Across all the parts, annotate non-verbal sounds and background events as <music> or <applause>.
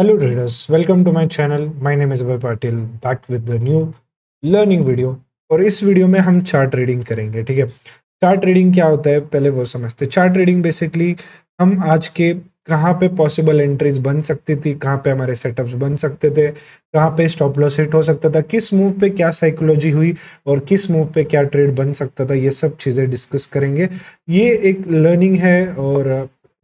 Hello traders, welcome to my channel. My name is Abhay Patil, back with the new learning video. और इस video में हम chart trading करेंगे ठीक है चार्ट ट्रेडिंग क्या होता है पहले वो समझते हैं चार्ट ट्रेडिंग बेसिकली हम आज के कहाँ पे पॉसिबल एंट्रीज बन सकती थी कहाँ पे हमारे सेटअप्स बन सकते थे कहाँ पे स्टॉप लॉस हिट हो सकता था किस मूव पे क्या साइकोलॉजी हुई और किस मूव पे क्या ट्रेड बन सकता था ये सब चीज़ें डिस्कस करेंगे ये एक लर्निंग है और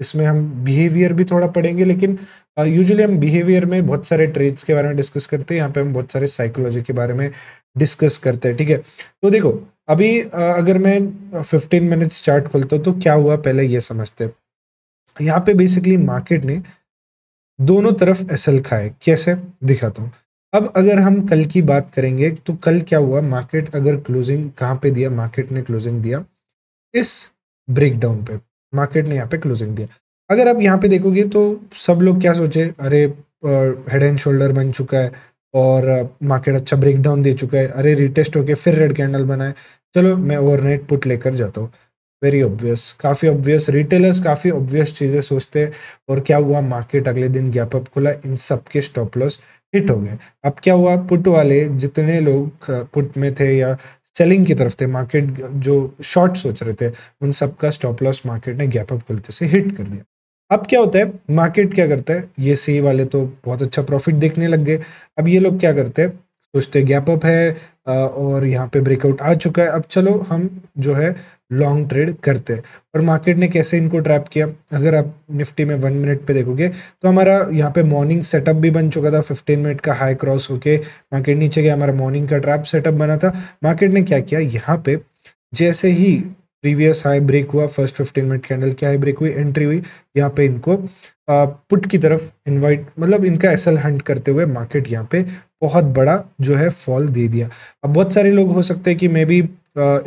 इसमें हम बिहेवियर भी थोड़ा पढ़ेंगे लेकिन यूजुअली uh, हम बिहेवियर में बहुत सारे ट्रेड्स के बारे में डिस्कस करते हैं यहाँ पे हम बहुत सारे साइकोलॉजी के बारे में डिस्कस करते हैं ठीक है तो देखो अभी uh, अगर मैं फिफ्टीन मिनट्स चार्ट खोलता हूँ तो क्या हुआ पहले ये समझते हैं यहाँ पे बेसिकली मार्केट ने दोनों तरफ एसल खाए कैसे दिखाता हूँ अब अगर हम कल की बात करेंगे तो कल क्या हुआ मार्केट अगर क्लोजिंग कहाँ पे दिया मार्केट ने क्लोजिंग दिया इस ब्रेकडाउन पे मार्केट ने यहाँ पे क्लोजिंग दिया अगर आप यहाँ पे देखोगे तो सब लोग क्या सोचे अरे हेड एंड शोल्डर बन चुका है और मार्केट अच्छा ब्रेक डाउन दे चुका है अरे रिटेस्ट होके फिर रेड कैंडल बनाए चलो मैं ओवरनाइट पुट लेकर जाता हूँ वेरी ऑब्वियस काफ़ी ऑब्वियस रिटेलर्स काफ़ी ऑब्वियस चीज़ें सोचते हैं और क्या हुआ मार्केट अगले दिन गैप अप खुला इन सब के स्टॉप लॉस हिट हो गए अब क्या हुआ पुट वाले जितने लोग पुट में थे या सेलिंग की तरफ थे मार्केट जो शॉर्ट सोच रहे थे उन सब का स्टॉप लॉस मार्केट ने गैप अप खुलते से हिट कर दिया अब क्या होता है मार्केट क्या करता है ये सी वाले तो बहुत अच्छा प्रॉफिट देखने लग गए अब ये लोग क्या करते हैं सोचते गैप अप है और यहाँ पे ब्रेकआउट आ चुका है अब चलो हम जो है लॉन्ग ट्रेड करते हैं और मार्केट ने कैसे इनको ट्रैप किया अगर आप निफ्टी में वन मिनट पे देखोगे तो हमारा यहाँ पे मॉर्निंग सेटअप भी बन चुका था फिफ्टीन मिनट का हाई क्रॉस होके मार्केट नीचे गया हमारा मॉर्निंग का ट्रैप सेटअप बना था मार्केट ने क्या किया यहाँ पे जैसे ही प्रीवियस हाई ब्रेक हुआ फर्स्ट फिफ्टीन मिनट के की हाई ब्रेक हुई एंट्री हुई यहाँ पे इनको पुट की तरफ इनवाइट मतलब इनका एसल हंट करते हुए मार्केट यहाँ पे बहुत बड़ा जो है फॉल दे दिया अब बहुत सारे लोग हो सकते हैं कि मे बी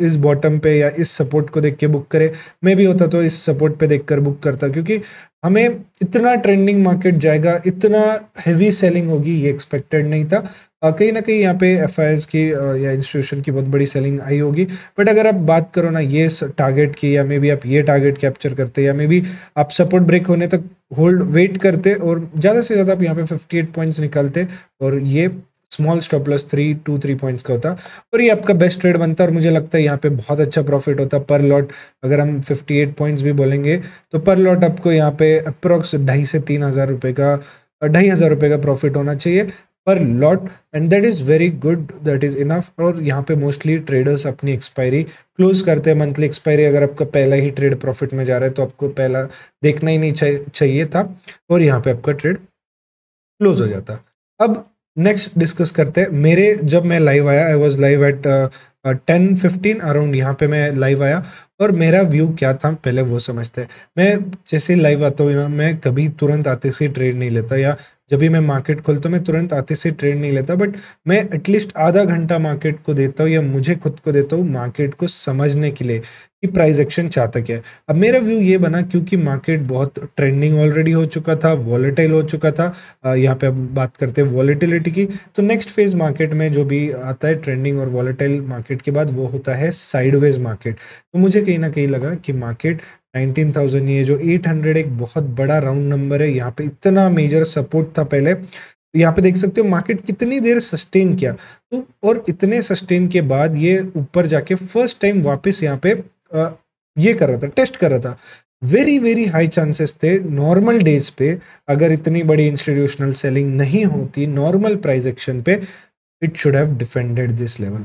इस बॉटम पे या इस सपोर्ट को देख के बुक करे मे भी होता तो इस सपोर्ट पे देख कर बुक करता क्योंकि हमें इतना ट्रेंडिंग मार्केट जाएगा इतना हैवी सेलिंग होगी ये एक्सपेक्टेड नहीं था कहीं ना कहीं यहाँ पे एफ की या इंस्टीट्यूशन की बहुत बड़ी सेलिंग आई होगी बट अगर आप बात करो ना ये टारगेट की या मे बी आप ये टारगेट कैप्चर करते या मे बी आप सपोर्ट ब्रेक होने तक होल्ड वेट करते और ज़्यादा से ज़्यादा आप यहाँ पे 58 पॉइंट्स निकालते और ये small stop loss three two three points का होता और ये आपका बेस्ट ट्रेड बनता है और मुझे लगता है यहाँ पे बहुत अच्छा प्रॉफिट होता पर लॉट अगर हम 58 पॉइंट्स भी बोलेंगे तो पर लॉट आपको यहाँ पे अप्रॉक्स ढाई से तीन हज़ार रुपये का ढाई हज़ार रुपये का प्रॉफिट होना चाहिए पर lot and that is very good that is enough और यहाँ पे मोस्टली ट्रेडर्स अपनी एक्सपायरी क्लोज करते हैं मंथली एक्सपायरी अगर आपका पहला ही ट्रेड प्रॉफिट में जा रहा है तो आपको पहला देखना ही नहीं चाहिए था और यहाँ पे आपका ट्रेड क्लोज हो जाता अब नेक्स्ट डिस्कस करते हैं मेरे जब मैं लाइव आया I was live at ten fifteen around यहाँ पे मैं लाइव आया और मेरा व्यू क्या था पहले वो समझते हैं मैं जैसे लाइव आता हूँ मैं कभी तुरंत आते से ट्रेड नहीं लेता या जब भी मैं मार्केट खोलता हूँ मैं तुरंत आते से ट्रेड नहीं लेता बट मैं एटलीस्ट आधा घंटा मार्केट को देता हूँ या मुझे खुद को देता हूँ मार्केट को समझने के लिए कि प्राइस एक्शन चाहता क्या है अब मेरा व्यू ये बना क्योंकि मार्केट बहुत ट्रेंडिंग ऑलरेडी हो चुका था वॉलेटाइल हो चुका था यहाँ पे अब बात करते हैं वॉलेटिलिटी की तो नेक्स्ट फेज मार्केट में जो भी आता है ट्रेंडिंग और वॉलेटाइल मार्केट के बाद वो होता है साइडवेज मार्केट तो मुझे कहीं ना कहीं लगा कि मार्केट नाइनटीन थाउजेंड ये जो एट हंड्रेड एक बहुत बड़ा राउंड नंबर है यहाँ पे इतना मेजर सपोर्ट था पहले तो यहाँ पे देख सकते हो मार्केट कितनी देर सस्टेन किया तो और इतने सस्टेन के बाद ये ऊपर जाके फर्स्ट टाइम वापस यहाँ पे आ, ये कर रहा था टेस्ट कर रहा था वेरी वेरी हाई चांसेस थे नॉर्मल डेज पे अगर इतनी बड़ी इंस्टीट्यूशनल सेलिंग नहीं होती नॉर्मल प्राइज एक्शन पे it should have defended this level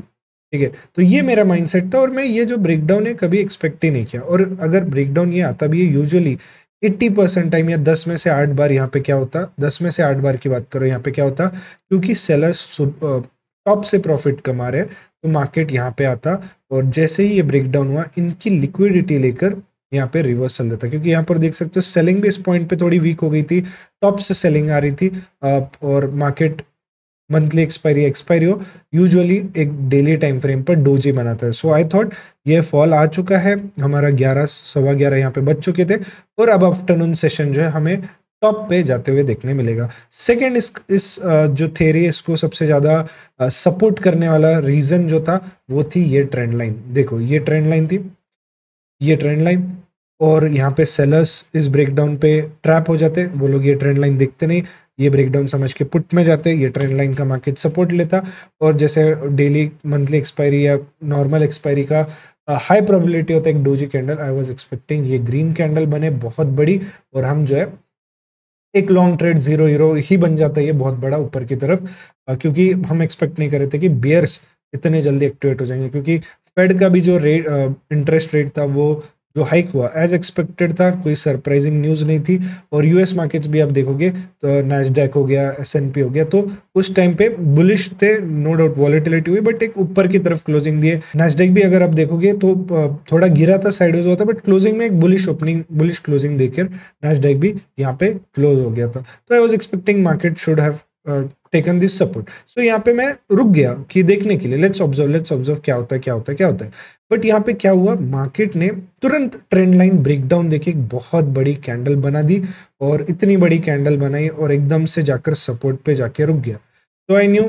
ठीक है तो ये मेरा माइंडसेट था और मैं ये जो ब्रेकडाउन है कभी एक्सपेक्ट ही नहीं किया और अगर ब्रेकडाउन ये आता भी है यूजुअली एट्टी परसेंट टाइम या दस में से आठ बार यहाँ पे क्या होता दस में से आठ बार की बात करो यहाँ पे क्या होता क्योंकि सेलर्स टॉप से प्रॉफिट कमा रहे तो मार्केट यहाँ पे आता और जैसे ही ये ब्रेकडाउन हुआ इनकी लिक्विडिटी लेकर यहाँ पे रिवर्स चल जाता क्योंकि यहाँ पर देख सकते हो सेलिंग भी इस पॉइंट पे थोड़ी वीक हो गई थी टॉप से सेलिंग आ रही थी और मार्केट मंथली एक्सपायरी एक्सपायरी हो यूजुअली एक डेली टाइम फ्रेम पर डोजे बनाता है सो आई थॉट ये फॉल आ चुका है हमारा ग्यारह सवा ग्यारह यहाँ पे बच चुके थे और अब आफ्टरनून सेशन जो है हमें टॉप पे जाते हुए देखने मिलेगा सेकेंड इस इस जो थेरी इसको सबसे ज़्यादा सपोर्ट करने वाला रीज़न जो था वो थी ये ट्रेंड लाइन देखो ये ट्रेंड लाइन थी ये ट्रेंड लाइन और यहाँ पे सेलर्स इस ब्रेकडाउन पे ट्रैप हो जाते वो लोग ये ट्रेंड लाइन देखते नहीं ये ब्रेकडाउन समझ के पुट में जाते ये ट्रेंड लाइन का मार्केट सपोर्ट लेता और जैसे डेली मंथली एक्सपायरी या नॉर्मल एक्सपायरी का हाई प्रोबेबिलिटी होता है एक doji candle I was expecting ये ग्रीन कैंडल बने बहुत बड़ी और हम जो है एक लॉन्ग ट्रेड जीरो हीरो ही बन जाता है ये बहुत बड़ा ऊपर की तरफ क्योंकि हम एक्सपेक्ट नहीं कर रहे थे कि बियर्स इतने जल्दी एक्टिवेट हो जाएंगे क्योंकि फेड का भी जो रेट इंटरेस्ट रेट था वो जो हाइक हुआ एज एक्सपेक्टेड था कोई सरप्राइजिंग न्यूज़ नहीं थी और यूएस मार्केट्स भी आप देखोगे तो नैसडेक हो गया एस हो गया तो उस टाइम पे बुलिश थे नो डाउट वॉलिटिलिटी हुई बट एक ऊपर की तरफ क्लोजिंग दिए नैसडेक भी अगर आप देखोगे तो थोड़ा गिरा था साइड हुआ था बट क्लोजिंग में एक बुलिश ओपनिंग बुलिश क्लोजिंग देकर नैसडेक भी यहाँ पे क्लोज हो गया था तो I was expecting market should have taken this support so यहाँ पे मैं रुक गया कि देखने के लिए लेट्स ऑब्जर्व लेट्स ऑब्जर्व क्या होता है क्या होता है क्या होता है बट यहाँ पे क्या हुआ मार्केट ने तुरंत ट्रेंड लाइन ब्रेकडाउन देके एक बहुत बड़ी कैंडल बना दी और इतनी बड़ी कैंडल बनाई और एकदम से जाकर सपोर्ट पे जाके रुक गया तो आई न्यू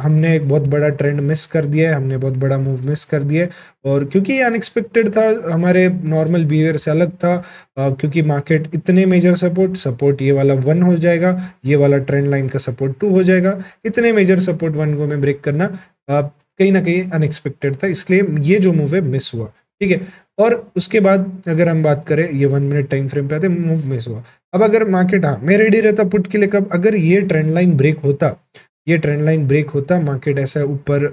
हमने एक बहुत बड़ा ट्रेंड मिस कर दिया है हमने बहुत बड़ा मूव मिस कर दिया है और क्योंकि ये अनएक्सपेक्टेड था हमारे नॉर्मल बिहेवियर से अलग था आ, क्योंकि मार्केट इतने मेजर सपोर्ट सपोर्ट ये वाला वन हो जाएगा ये वाला ट्रेंड लाइन का सपोर्ट टू हो जाएगा इतने मेजर सपोर्ट वन को में ब्रेक करना आ, कहीं ना कहीं अनएक्सपेक्टेड था इसलिए ये जो मूव है मिस हुआ ठीक है और उसके बाद अगर हम बात करें ये वन मिनट टाइम फ्रेम पे आते मूव मिस हुआ अब अगर मार्केट हाँ मैं रेडी रहता पुट के लिए कब अगर ये ट्रेंड लाइन ब्रेक होता ये ट्रेंड लाइन ब्रेक होता मार्केट ऐसा ऊपर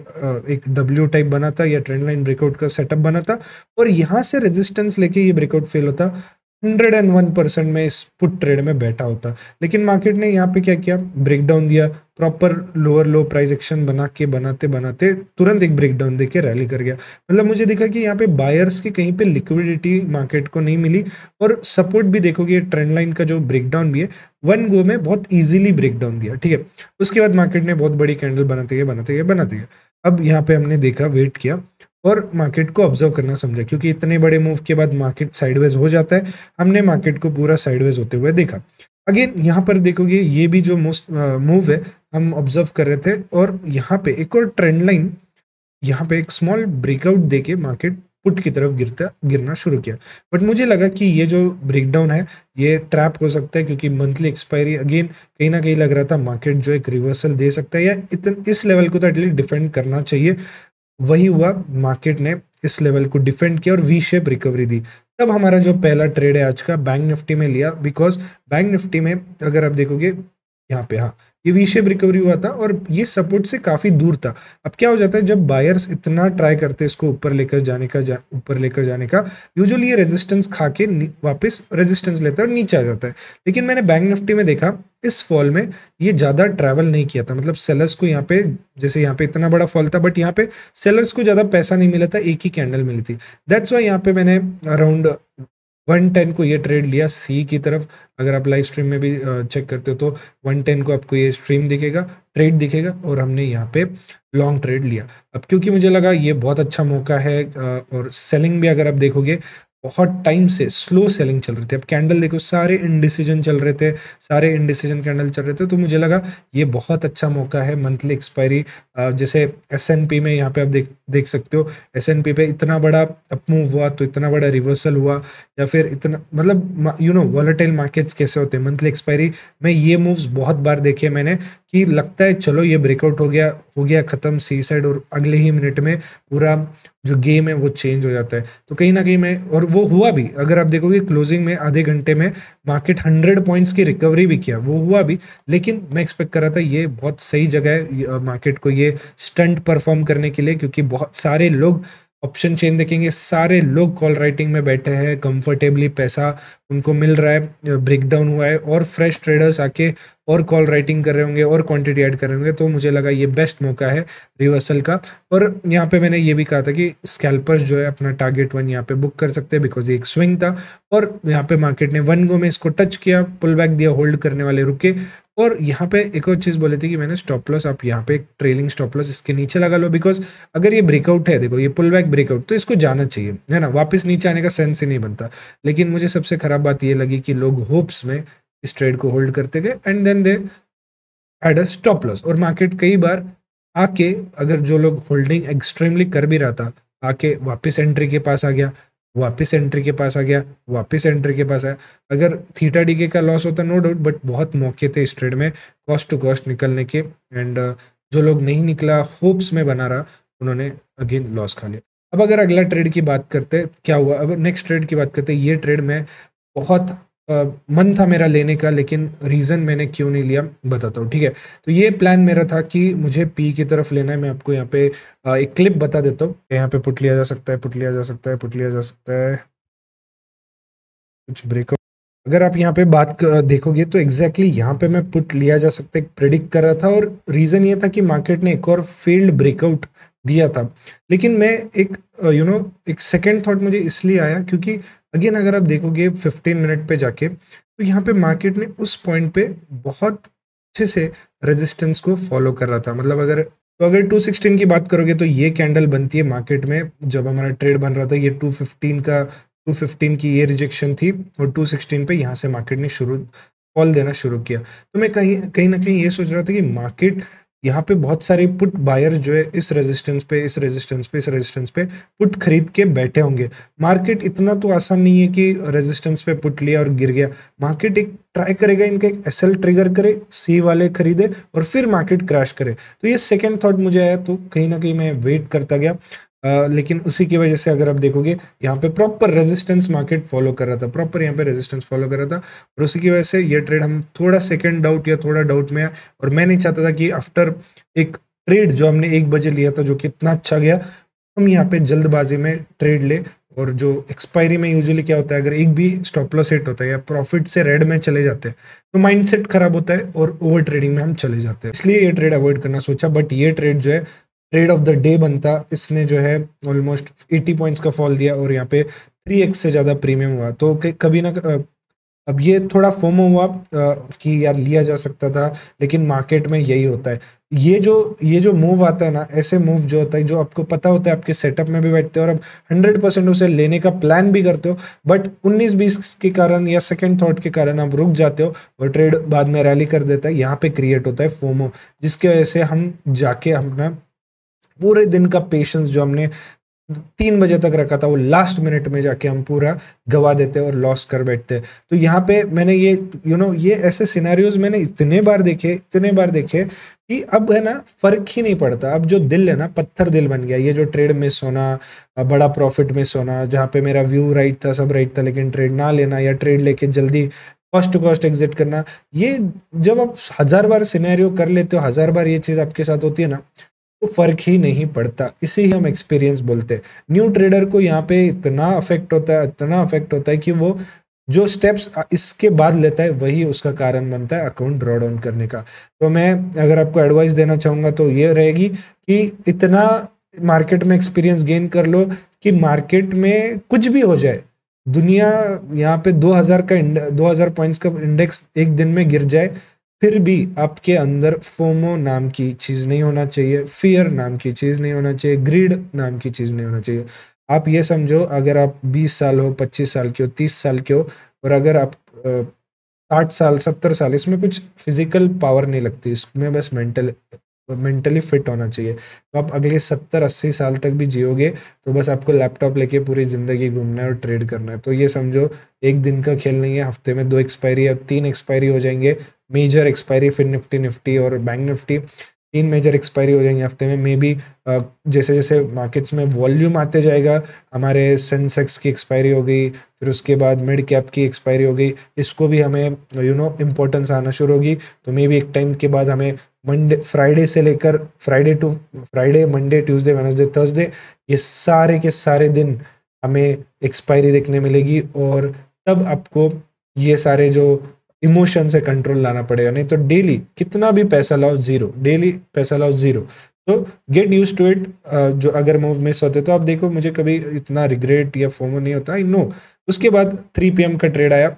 एक डब्ल्यू टाइप बना था या ट्रेंड लाइन ब्रेकआउट का सेटअप बना था और यहाँ से रेजिस्टेंस लेके ये ब्रेकआउट फेल होता हंड्रेड एंड वन परसेंट में इस पुट ट्रेड में बैठा होता लेकिन मार्केट ने यहाँ पे क्या किया ब्रेकडाउन दिया proper lower low price action बना के बनाते बनाते तुरंत एक ब्रेकडाउन दे के रैली कर गया मतलब मुझे दिखा कि यहाँ पे बायर्स की कहीं पे लिक्विडिटी मार्केट को नहीं मिली और सपोर्ट भी देखोगे ट्रेंड लाइन का जो ब्रेकडाउन भी है वन गो में बहुत ईजिली ब्रेकडाउन दिया ठीक है उसके बाद मार्केट ने बहुत बड़ी कैंडल बनाते गए बनाते गए बनाते गए अब यहाँ पे हमने देखा वेट किया और मार्केट को ऑब्जर्व करना समझा क्योंकि इतने बड़े मूव के बाद मार्केट साइडवेज हो जाता है हमने मार्केट को पूरा साइडवेज होते हुए देखा अगेन यहाँ पर देखोगे ये भी जो मोस्ट मूव है हम ऑब्जर्व कर रहे थे और यहाँ पे एक और ट्रेंड लाइन यहाँ पे एक स्मॉल ब्रेकआउट देके मार्केट पुट की तरफ गिरता गिरना शुरू किया बट मुझे लगा कि ये जो ब्रेकडाउन है ये ट्रैप हो सकता है क्योंकि मंथली एक्सपायरी अगेन कहीं ना कहीं लग रहा था मार्केट जो एक रिवर्सल दे सकता है या इतन इस लेवल को तो एटलीस्ट डिफेंड करना चाहिए वही हुआ मार्केट ने इस लेवल को डिफेंड किया और वी शेप रिकवरी दी तब हमारा जो पहला ट्रेड है आज का बैंक निफ्टी में लिया बिकॉज बैंक निफ्टी में अगर आप देखोगे यहाँ पे हाँ ये वी शेप रिकवरी हुआ था और ये सपोर्ट से काफ़ी दूर था अब क्या हो जाता है जब बायर्स इतना ट्राई करते हैं इसको ऊपर लेकर जाने का ऊपर जा लेकर जाने का यूजुअली ये रेजिस्टेंस खा के वापस रेजिस्टेंस लेता है और नीचे आ जाता है लेकिन मैंने बैंक निफ्टी में देखा इस फॉल में ये ज़्यादा ट्रैवल नहीं किया था मतलब सेलर्स को यहाँ पे जैसे यहाँ पे इतना बड़ा फॉल था बट यहाँ पे सेलर्स को ज़्यादा पैसा नहीं मिला था एक ही कैंडल मिली थी दैट्स वाई यहाँ पे मैंने अराउंड वन टेन को ये ट्रेड लिया सी की तरफ अगर आप लाइव स्ट्रीम में भी चेक करते हो तो वन टेन को आपको ये स्ट्रीम दिखेगा ट्रेड दिखेगा और हमने यहाँ पे लॉन्ग ट्रेड लिया अब क्योंकि मुझे लगा ये बहुत अच्छा मौका है और सेलिंग भी अगर आप देखोगे बहुत टाइम से स्लो सेलिंग चल रही थी अब कैंडल देखो सारे इनडिसीजन चल रहे थे सारे इनडिसीजन कैंडल चल रहे थे तो मुझे लगा ये बहुत अच्छा मौका है मंथली एक्सपायरी जैसे एस में यहाँ पे आप देख देख सकते हो एस पे इतना बड़ा अपमूव हुआ तो इतना बड़ा रिवर्सल हुआ या फिर इतना मतलब यू नो वॉलेटाइल मार्केट्स कैसे होते हैं मंथली एक्सपायरी में ये मूव्स बहुत बार देखे मैंने कि लगता है चलो ये ब्रेकआउट हो गया हो गया ख़त्म सी साइड और अगले ही मिनट में पूरा जो गेम है वो चेंज हो जाता है तो कहीं ना कहीं मैं और वो हुआ भी अगर आप देखोगे क्लोजिंग में आधे घंटे में मार्केट हंड्रेड पॉइंट्स की रिकवरी भी किया वो हुआ भी लेकिन मैं एक्सपेक्ट कर रहा था ये बहुत सही जगह है मार्केट को ये स्टंट परफॉर्म करने के लिए क्योंकि बहुत सारे लोग ऑप्शन चेन देखेंगे सारे लोग कॉल राइटिंग में बैठे हैं कंफर्टेबली पैसा उनको मिल रहा है ब्रेक डाउन हुआ है और फ्रेश ट्रेडर्स आके और कॉल राइटिंग कर रहे होंगे और क्वांटिटी ऐड कर रहे होंगे तो मुझे लगा ये बेस्ट मौका है रिवर्सल का और यहाँ पे मैंने ये भी कहा था कि स्कैल्पर्स जो है अपना टारगेट वन यहाँ पे बुक कर सकते हैं बिकॉज ये एक स्विंग था और यहाँ पे मार्केट ने वन गो में इसको टच किया पुल बैक दिया होल्ड करने वाले रुके और यहाँ पे एक और चीज़ बोले थे कि मैंने स्टॉप लॉस आप यहाँ पे एक ट्रेलिंग स्टॉप लॉस इसके नीचे लगा लो बिकॉज अगर ये ब्रेकआउट है देखो ये पुल बैक ब्रेकआउट तो इसको जाना चाहिए है ना वापस नीचे आने का सेंस ही नहीं बनता लेकिन मुझे सबसे खराब बात ये लगी कि लोग होप्स में इस ट्रेड को होल्ड करते गए and then they add a stop loss और मार्केट कई बार आके अगर जो लोग होल्डिंग एक्सट्रीमली कर भी रहा था आके वापस एंट्री के पास आ गया वापिस एंट्री के पास आ गया वापिस एंट्री के पास आया अगर थीटा डीके का लॉस होता नो डाउट बट बहुत मौके थे इस ट्रेड में कॉस्ट टू कॉस्ट निकलने के एंड uh, जो लोग नहीं निकला होप्स में बना रहा उन्होंने अगेन लॉस खा लिया अब अगर अगला ट्रेड की बात करते क्या हुआ अब नेक्स्ट ट्रेड की बात करते ये ट्रेड में बहुत मन था मेरा लेने का लेकिन रीज़न मैंने क्यों नहीं लिया बताता हूँ ठीक है तो ये प्लान मेरा था कि मुझे पी की तरफ लेना है मैं आपको यहाँ पे एक क्लिप बता देता हूँ यहाँ पे पुट लिया जा सकता है पुट लिया जा सकता है पुट लिया जा सकता है कुछ ब्रेकअप अगर आप यहाँ पे बात देखोगे तो एग्जैक्टली exactly यहाँ पे मैं पुट लिया जा सकता है प्रिडिक्ट कर रहा था और रीज़न ये था कि मार्केट ने एक और फील्ड ब्रेकआउट दिया था लेकिन मैं एक यू नो you know, एक सेकेंड थाट मुझे इसलिए आया क्योंकि अगेन अगर आप देखोगे 15 मिनट पे जाके तो यहाँ पे मार्केट ने उस पॉइंट पे बहुत अच्छे से रेजिस्टेंस को फॉलो कर रहा था मतलब अगर तो अगर 216 की बात करोगे तो ये कैंडल बनती है मार्केट में जब हमारा ट्रेड बन रहा था ये 215 का 215 की ये रिजेक्शन थी और 216 पे यहाँ से मार्केट ने शुरू फॉल देना शुरू किया तो मैं कहीं कहीं ना कहीं ये सोच रहा था कि मार्केट यहाँ पे बहुत सारे पुट बायर जो है इस रेजिस्टेंस पे इस रेजिस्टेंस पे इस रेजिस्टेंस पे पुट खरीद के बैठे होंगे मार्केट इतना तो आसान नहीं है कि रेजिस्टेंस पे पुट लिया और गिर गया मार्केट एक ट्राई करेगा इनका एक एस ट्रिगर करे सी वाले खरीदे और फिर मार्केट क्रैश करे तो ये सेकेंड थाट मुझे आया तो कहीं ना कहीं मैं वेट करता गया लेकिन उसी की वजह से अगर आप देखोगे यहाँ पे प्रॉपर रेजिस्टेंस मार्केट फॉलो कर रहा था प्रॉपर यहाँ पे रेजिस्टेंस फॉलो कर रहा था और उसी की वजह से ये ट्रेड हम थोड़ा सेकंड डाउट या थोड़ा डाउट में आया और मैं नहीं चाहता था कि आफ्टर एक ट्रेड जो हमने एक बजे लिया था जो कि इतना अच्छा गया हम यहाँ पे जल्दबाजी में ट्रेड ले और जो एक्सपायरी में यूजुअली क्या होता है अगर एक भी स्टॉप लॉस हिट होता है या प्रॉफिट से रेड में चले जाते हैं तो माइंडसेट खराब होता है और ओवर ट्रेडिंग में हम चले जाते हैं इसलिए ये ट्रेड अवॉइड करना सोचा बट ये ट्रेड जो है ट्रेड ऑफ द डे बनता इसने जो है ऑलमोस्ट 80 पॉइंट्स का फॉल दिया और यहाँ पे थ्री एक्स से ज़्यादा प्रीमियम हुआ तो कभी ना अब ये थोड़ा फोमो हुआ कि यार लिया जा सकता था लेकिन मार्केट में यही होता है ये जो ये जो मूव आता है ना ऐसे मूव जो होता है जो आपको पता होता है आपके सेटअप में भी बैठते हो और अब हंड्रेड परसेंट उसे लेने का प्लान भी करते हो बट उन्नीस बीस के कारण या सेकंड थॉट के कारण आप रुक जाते हो वो ट्रेड बाद में रैली कर देता है यहाँ पे क्रिएट होता है फोमो जिसकी वजह से हम जाके अपना पूरे दिन का पेशेंस जो हमने तीन बजे तक रखा था वो लास्ट मिनट में जाके हम पूरा गवा देते और लॉस कर बैठते तो यहाँ पे मैंने ये यू you नो know, ये ऐसे सिनेरियोज मैंने इतने बार देखे इतने बार देखे कि अब है ना फर्क ही नहीं पड़ता अब जो दिल है ना पत्थर दिल बन गया ये जो ट्रेड मिस होना बड़ा प्रॉफिट मिस होना जहाँ पे मेरा व्यू राइट था सब राइट था लेकिन ट्रेड ना लेना या ट्रेड लेके जल्दी कॉस्ट टू कॉस्ट एग्जिट करना ये जब आप हज़ार बार सिनेरियो कर लेते हो हज़ार बार ये चीज़ आपके साथ होती है ना फ़र्क ही नहीं पड़ता इसे ही हम एक्सपीरियंस बोलते हैं न्यू ट्रेडर को यहाँ पे इतना अफेक्ट होता है इतना अफेक्ट होता है कि वो जो स्टेप्स इसके बाद लेता है वही उसका कारण बनता है अकाउंट ड्रॉ डाउन करने का तो मैं अगर आपको एडवाइस देना चाहूँगा तो ये रहेगी कि इतना मार्केट में एक्सपीरियंस गेन कर लो कि मार्केट में कुछ भी हो जाए दुनिया यहाँ पे 2000 का 2000 पॉइंट्स का इंडेक्स एक दिन में गिर जाए फिर भी आपके अंदर फोमो नाम की चीज़ नहीं होना चाहिए फियर नाम की चीज़ नहीं होना चाहिए ग्रीड नाम की चीज़ नहीं होना चाहिए आप ये समझो अगर आप 20 साल हो 25 साल के हो 30 साल के हो और अगर आप साठ साल सत्तर साल इसमें कुछ फिजिकल पावर नहीं लगती इसमें बस मेंटल मेंटली फिट होना चाहिए तो आप अगले सत्तर अस्सी साल तक भी जियोगे तो बस आपको लैपटॉप लेके पूरी ज़िंदगी घूमना है और ट्रेड करना है तो ये समझो एक दिन का खेल नहीं है हफ्ते में दो एक्सपायरी या तीन एक्सपायरी हो जाएंगे मेजर एक्सपायरी फिर निफ्टी निफ्टी और बैंक निफ्टी तीन मेजर एक्सपायरी हो जाएंगे हफ्ते में मे बी जैसे जैसे मार्केट्स में वॉल्यूम आते जाएगा हमारे सेंसेक्स की एक्सपायरी हो गई फिर उसके बाद मिड कैप की एक्सपायरी हो गई इसको भी हमें यू नो इम्पोर्टेंस आना शुरू होगी तो मे बी एक टाइम के बाद हमें मंडे फ्राइडे से लेकर Friday to Friday Monday Tuesday Wednesday Thursday ये सारे के सारे दिन हमें एक्सपायरी देखने मिलेगी और तब आपको ये सारे जो इमोशन से कंट्रोल लाना पड़ेगा नहीं तो डेली कितना भी पैसा लाओ जीरो डेली पैसा लाओ जीरो तो गेट यूज टू इट जो अगर मूव मिस होते तो आप देखो मुझे कभी इतना रिग्रेट या फोमो नहीं होता आई नो उसके बाद थ्री पी का ट्रेड आया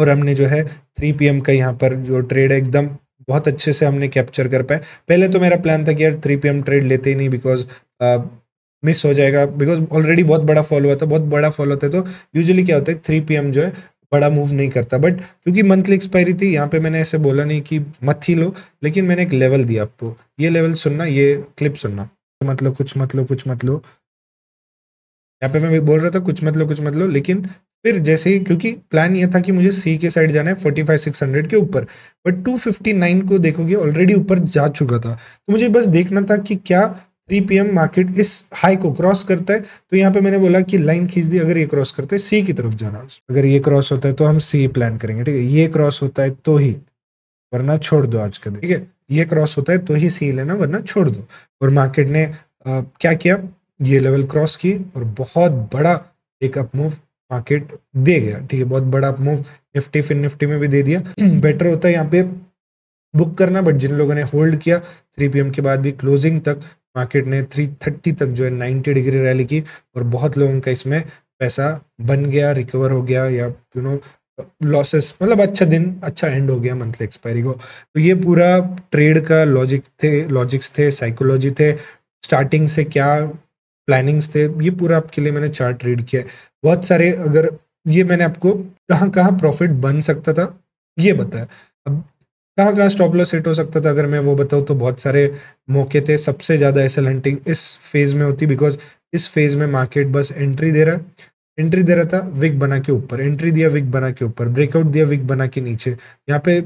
और हमने जो है थ्री पी का यहाँ पर जो ट्रेड है एकदम बहुत अच्छे से हमने कैप्चर कर पाए पहले तो मेरा प्लान था कि यार थ्री पी ट्रेड लेते ही नहीं बिकॉज मिस uh, हो जाएगा बिकॉज ऑलरेडी बहुत बड़ा फॉल हुआ था बहुत बड़ा फॉलो होता है तो यूजली क्या होता है थ्री पी जो है बड़ा मूव नहीं करता बट क्योंकि मंथली एक्सपायरी थी यहाँ पे मैंने ऐसे बोला नहीं कि मत ही लो लेकिन मैंने एक लेवल दिया आपको ये लेवल सुनना ये क्लिप सुनना मतलब कुछ मतलब कुछ मतलब यहाँ पे मैं बोल रहा था कुछ मतलब कुछ मतलब लेकिन फिर जैसे ही क्योंकि प्लान ये था कि मुझे सी के साइड जाना है फोर्टी फाइव सिक्स हंड्रेड के ऊपर बट टू फिफ्टी नाइन को देखोगे ऑलरेडी ऊपर जा चुका था तो मुझे बस देखना था कि क्या थ्री पी एम मार्केट इस हाई को क्रॉस करता है तो यहाँ पे मैंने बोला कि लाइन खींच दी अगर ये क्रॉस करते है सी की तरफ जाना अगर ये क्रॉस होता है तो हम सी प्लान करेंगे ठीक है ये क्रॉस होता है तो ही वरना छोड़ दो आज का ठीक है ये क्रॉस होता है तो ही सी लेना वरना छोड़ दो और मार्केट ने आ, क्या किया ये लेवल क्रॉस की और बहुत बड़ा एक अपमूव मार्केट दे गया ठीक है बहुत बड़ा मूव निफ्टी फिर निफ्टी में भी दे दिया बेटर <clears throat> होता है यहाँ पे बुक करना बट जिन लोगों ने होल्ड किया थ्री पी के बाद भी क्लोजिंग तक मार्केट ने थ्री थर्टी तक जो है नाइन्टी डिग्री रैली की और बहुत लोगों का इसमें पैसा बन गया रिकवर हो गया या यू नो लॉसेस मतलब अच्छा दिन अच्छा एंड हो गया मंथली एक्सपायरी को तो ये पूरा ट्रेड का लॉजिक थे लॉजिक्स थे साइकोलॉजी थे स्टार्टिंग से क्या प्लानिंग्स थे ये पूरा आपके लिए मैंने चार्ट रीड किया है बहुत सारे अगर ये मैंने आपको कहाँ कहाँ प्रॉफिट बन सकता था ये बताया अब कहाँ कहाँ स्टॉप लॉस हिट हो सकता था अगर मैं वो बताऊँ तो बहुत सारे मौके थे सबसे ज़्यादा ऐसे हंटिंग इस फेज़ में होती बिकॉज इस फेज़ में मार्केट बस एंट्री दे रहा है एंट्री दे रहा था विक बना के ऊपर एंट्री दिया विक बना के ऊपर ब्रेकआउट दिया विक बना के नीचे यहाँ पे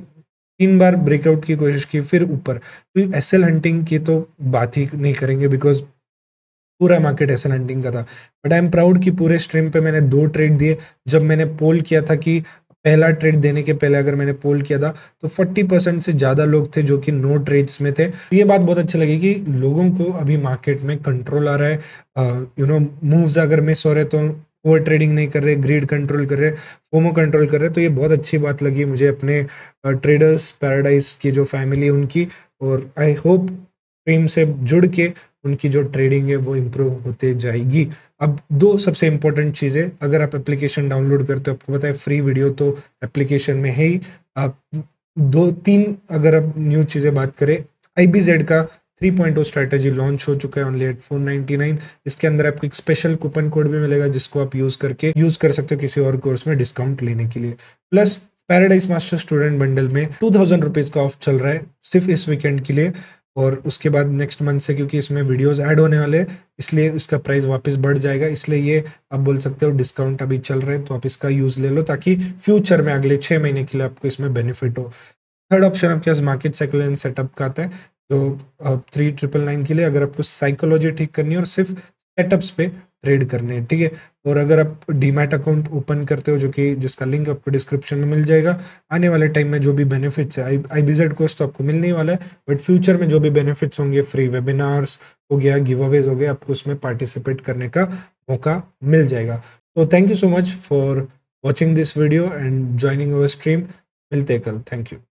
तीन बार ब्रेकआउट की कोशिश की फिर ऊपर तो एस एल हंटिंग की तो बात ही नहीं करेंगे बिकॉज पूरा मार्केट ऐसा लैंडिंग का था बट आई एम प्राउड कि पूरे स्ट्रीम पे मैंने दो ट्रेड दिए जब मैंने पोल किया था कि पहला ट्रेड देने के पहले अगर मैंने पोल किया था तो 40 परसेंट से ज़्यादा लोग थे जो कि नो ट्रेड्स में थे तो ये बात बहुत अच्छी लगी कि लोगों को अभी मार्केट में कंट्रोल आ रहा है यू नो मूव्स अगर मिस हो रहे तो ओवर ट्रेडिंग नहीं कर रहे ग्रीड कंट्रोल कर रहे फोमो कंट्रोल कर रहे तो ये बहुत अच्छी बात लगी मुझे अपने ट्रेडर्स पैराडाइज की जो फैमिली उनकी और आई होप टीम से जुड़ के उनकी जो ट्रेडिंग है वो इम्प्रूव होते जाएगी अब दो सबसे इम्पोर्टेंट चीज़ें अगर आप एप्लीकेशन डाउनलोड करते हो आपको पता है फ्री वीडियो तो एप्लीकेशन में है ही आप दो तीन अगर आप न्यू चीज़ें बात करें आई का three point O strategy launch हो चुका है only at four ninety nine इसके अंदर आपको एक स्पेशल कूपन कोड भी मिलेगा जिसको आप यूज़ करके यूज़ कर सकते हो किसी और कोर्स में डिस्काउंट लेने के लिए plus paradise master student bundle में टू थाउजेंड रुपीज़ का ऑफ चल रहा है सिर्फ इस वीकेंड के लिए और उसके बाद नेक्स्ट मंथ से क्योंकि इसमें वीडियोस ऐड होने वाले इसलिए इसका प्राइस वापस बढ़ जाएगा इसलिए ये आप बोल सकते हो डिस्काउंट अभी चल रहे हैं तो आप इसका यूज़ ले लो ताकि फ्यूचर में अगले छः महीने के लिए आपको इसमें बेनिफिट हो थर्ड ऑप्शन आपके पास मार्केट साइकिल एंड सेटअप का आता है तो थ्री ट्रिपल नाइन के लिए अगर आपको साइकोलॉजी ठीक करनी है और सिर्फ सेटअप्स पे ट्रेड करने हैं ठीक है और अगर आप डीमैट अकाउंट ओपन करते हो जो कि जिसका लिंक आपको डिस्क्रिप्शन में मिल जाएगा आने वाले टाइम में जो भी बेनिफिट्स है I I B Z course तो आपको मिलने वाला है बट फ्यूचर में जो भी बेनिफिट्स होंगे फ्री वेबिनार्स हो गया गिव अवेज हो गया आपको उसमें पार्टिसिपेट करने का मौका मिल जाएगा तो thank you so much for watching this video and joining our stream मिलते कल थैंक यू